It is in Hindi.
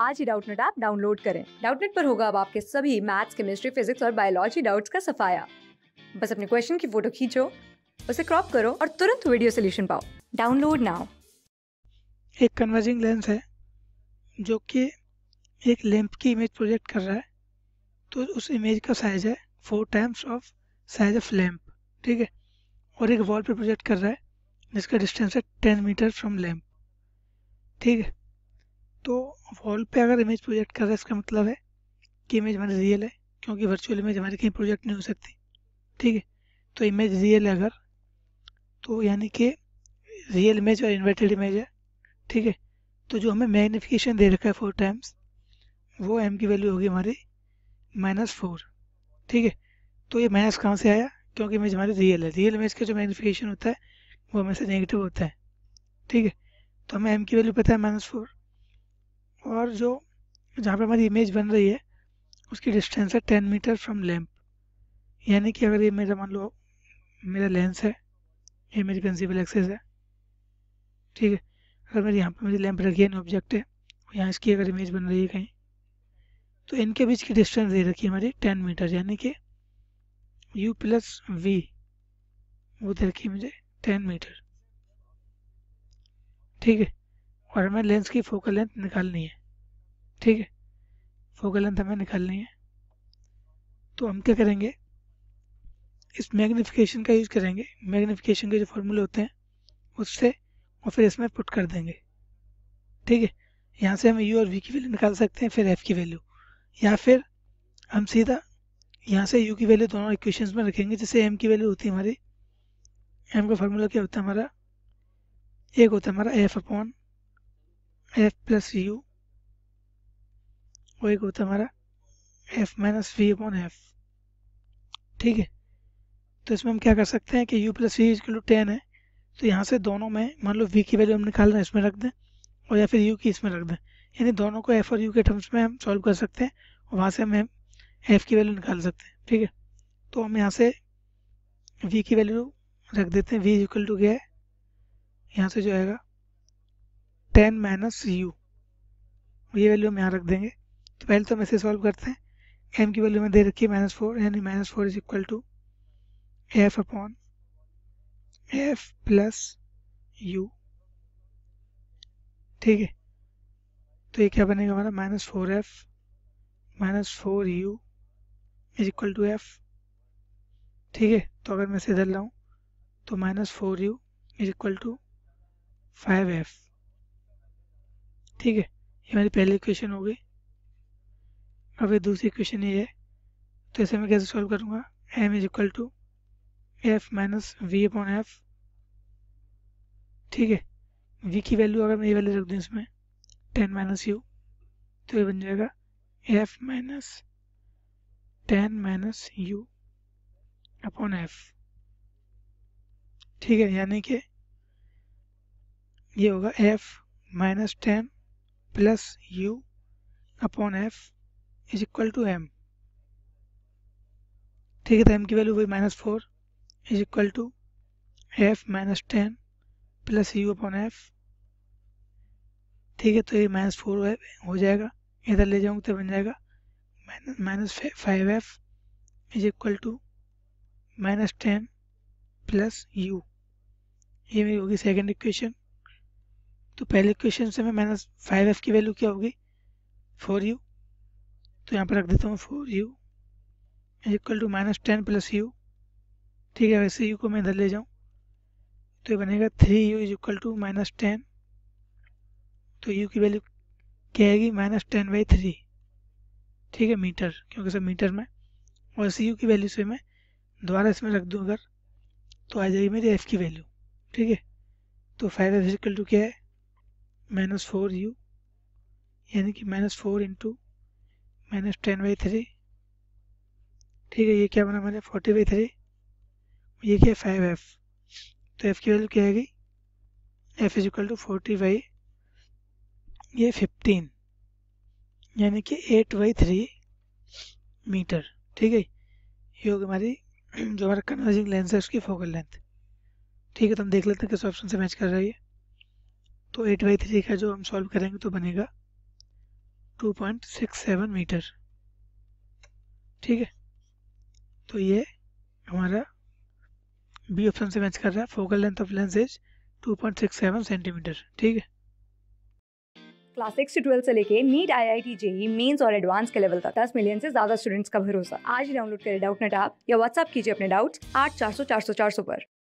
आज ही डाउटनेट ऐप डाउनलोड करें डाउटनेट पर होगा अब आपके सभी मैथ्स केमिस्ट्री फिजिक्स और बायोलॉजी डाउट्स का सफाया बस अपने क्वेश्चन की फोटो खींचो उसे क्रॉप करो और तुरंत वीडियो सोल्यूशन पाओ डाउनलोड नाउ एक कन्वर्जिंग लेंस है जो कि एक लैंप की इमेज प्रोजेक्ट कर रहा है तो उस इमेज का साइज है four times of size of lamp ठीक है और एक वॉल पे प्रोजेक्ट कर रहा है जिसका डिस्टेंस है टेन मीटर फ्रॉम लैंप ठीक है तो वॉल पे अगर इमेज प्रोजेक्ट कर रहा है इसका मतलब है कि इमेज हमारी रियल है क्योंकि वर्चुअल इमेज हमारी कहीं प्रोजेक्ट नहीं हो सकती ठीक है तो इमेज रियल है अगर तो यानी कि रियल इमेज और इन्वर्टेड इमेज है ठीक है तो जो हमें मैग्नीफिकेशन दे रखा है फोर टाइम्स वो एम की वैल्यू होगी हमारी माइनस फोर ठीक है तो ये माइनस कहाँ से आया क्योंकि इमेज हमारी रियल है रियल इमेज का जो मैग्नीफिकेशन होता है वो हमेशा नेगेटिव होता है ठीक है तो हमें एम की वैल्यू पता है माइनस फोर और जो जहाँ पे हमारी इमेज बन रही है उसकी डिस्टेंस है टेन मीटर फ्रॉम लैम्प यानी कि अगर ये मेरा मान लो मेरा लेंस है ये मेरी प्रिंसिपल एक्सेस है ठीक है अगर मेरे यहाँ पे मेरी लैम्प रखी है ऑब्जेक्ट है और यहाँ इसकी अगर इमेज बन रही है कहीं तो इनके बीच की डिस्टेंस दे रखी है हमारी टेन मीटर यानी कि यू प्लस वी वो दे रखी है मुझे टेन मीटर ठीक है और हमें लेंस की फोकल लेंथ निकालनी है ठीक है फोकल लेंथ हमें निकालनी है तो हम क्या करेंगे इस मैग्नीफिकेशन का यूज़ करेंगे मैग्नीफिकेशन के जो फॉर्मूले होते हैं उससे और फिर इसमें पुट कर देंगे ठीक है यहाँ से हम यू और वी की वैल्यू निकाल सकते हैं फिर एफ़ की वैल्यू या फिर हम सीधा यहाँ से यू की वैल्यू दोनों इक्वेशन में रखेंगे जैसे एम की वैल्यू होती है हमारी एम का फार्मूला क्या होता है हमारा एक होता है हमारा F upon F plus U वो एक होता है हमारा F minus V upon F ठीक है तो इसमें हम क्या कर सकते हैं कि U plus V is to ten है तो यहाँ से दोनों में मान लो वी की वैल्यू हम निकाल रहे हैं इसमें रख दें और या फिर यू की इसमें रख दें यानी दोनों को एफ और यू के टर्म्स में हम सॉल्व कर सकते हैं और वहाँ से हम एफ की वैल्यू निकाल सकते हैं ठीक है तो हम यहाँ से वी की वैल्यू रख देते हैं वी इक्वल टू क्या है यहाँ से जो आएगा टेन माइनस यू ये वैल्यू हम यहाँ रख देंगे तो पहले तो हम इसे सॉल्व करते हैं एम की वैल्यू में दे रखी है माइनस फोर यानी minus four is equal to F upon F plus U ठीक है तो ये क्या बनेगा हमारा minus four F minus four U is equal to F ठीक है तो अगर मैं इसे इधर लाऊँ तो minus four U is equal to five F ठीक है ये हमारी पहली इक्वेशन हो गई अब ये दूसरी क्वेश्चन ये है तो इसे मैं कैसे सॉल्व करूँगा M is equal to F minus V upon F ठीक है वी की वैल्यू अगर मैं ये वैल्यू रख दूँ इसमें टेन माइनस यू तो ये बन जाएगा F minus ten minus U upon F ठीक है यानी कि ये होगा F minus ten plus U upon F is equal to M ठीक है तो एम की वैल्यू हुई minus four is equal to F minus ten plus U upon F ठीक है तो ये माइनस फोर हो जाएगा इधर ले जाऊँगा तो बन जाएगा minus five F is equal to minus ten plus U ये मेरी होगी सेकेंड इक्वेशन तो पहले इक्वेशन से मैं माइनस फाइव एफ की वैल्यू क्या होगी फोर यू तो यहाँ पर रख देता हूँ four U equal to minus ten plus U ठीक है वैसे यू को मैं इधर ले जाऊँ तो ये बनेगा three U is equal to minus ten तो यू की वैल्यू क्या आएगी माइनस टेन बाई थ्री ठीक है मीटर क्योंकि सर मीटर में और सी यू की वैल्यू से मैं दोबारा इसमें रख दूँ अगर तो आ जाएगी मेरी एफ की वैल्यू ठीक है तो फाइव एफ इजिकल टू क्या है माइनस फोर यू यानी कि minus four into minus ten by three ठीक है ये क्या बना मैंने फोर्टी बाई थ्री ये क्या फाइव एफ तो एफ की वैल्यू क्या आएगी F is equal to forty by ये फिफ्टीन यानी कि एट बाई थ्री मीटर ठीक है ये होगी हमारी जो हमारा कन्वर्जिंग लेंस है उसकी फोकल लेंथ ठीक है तो हम देख लेते हैं किस ऑप्शन से मैच कर रही है तो एट बाई थ्री का जो हम सॉल्व करेंगे तो बनेगा two point six seven metre ठीक है तो ये हमारा बी ऑप्शन से मैच कर रहा है focal length of lens is 2.67 centimetre ठीक है क्लास सिक्स से ट्वेल्थ से लेके NEET I I T JEE mains और एडवांस के लेवल तक दस मिलियन से ज्यादा स्टूडेंट्स का भरोसा आज डाउनलोड करें डाउट नेट आप या व्हाट्सअप कीजिए अपने डाउट्स आठ चार सौ चार सौ चार सौ पर